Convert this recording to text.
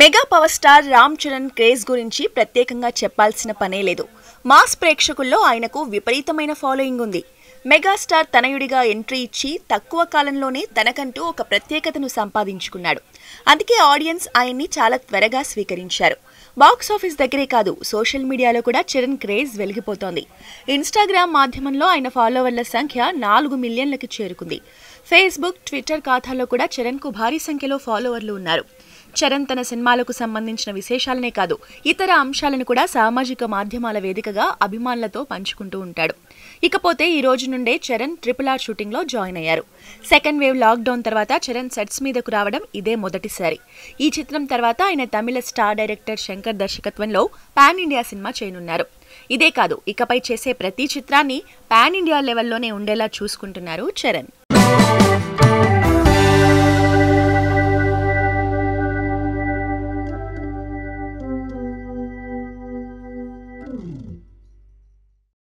mega power star Ram Charan craze గురించి ప్రత్యేకంగా చెప్పాల్సిన పనే లేదు మాస్ ప్రేక్షకుల్లో ఆయనకు విపరీతమైన ఫాలోయింగ్ ఉంది మెగాస్టార్ తనయుడిగా ఎంట్రీ ఇచ్చి తక్కువ కాలంలోనే తనకంటూ ఒక ప్రత్యేకతను సంపాదించుకున్నాడు అందుకే ఆడియన్స్ ఆయన్ని చాలా త్వరగా స్వీకరించారు బాక్సాఫీస్ దగ్గరే కాదు సోషల్ మీడియాలో కూడా చరణ్ క్రేజ్ వెలిగిపోతోంది ఇన్స్టాగ్రామ్ మాధ్యమంలో ఆయన ఫాలోవర్ల సంఖ్య నాలుగు మిలియన్లకు చేరుకుంది ఫేస్బుక్ ట్విట్టర్ ఖాతాలో కూడా చరణ్కు భారీ సంఖ్యలో ఫాలోవర్లు ఉన్నారు చరణ్ తన సినిమాలకు సంబంధించిన విశేషాలనే కాదు ఇతర అంశాలను కూడా సామాజిక మాధ్యమాల వేదికగా అభిమానులతో పంచుకుంటూ ఉంటాడు ఇకపోతే ఈ రోజు నుండే చరణ్ ట్రిపుల్ ఆర్ షూటింగ్లో జాయిన్ అయ్యారు సెకండ్ వేవ్ లాక్డౌన్ తర్వాత చరణ్ సెట్స్ మీదకు రావడం ఇదే మొదటిసారి ఈ చిత్రం తర్వాత ఆయన తమిళ స్టార్ డైరెక్టర్ శంకర్ దర్శకత్వంలో పాన్ ఇండియా సినిమా చేయనున్నారు ఇదే కాదు ఇకపై చేసే ప్రతి చిత్రాన్ని పాన్ ఇండియా లెవెల్లోనే ఉండేలా చూసుకుంటున్నారు చరణ్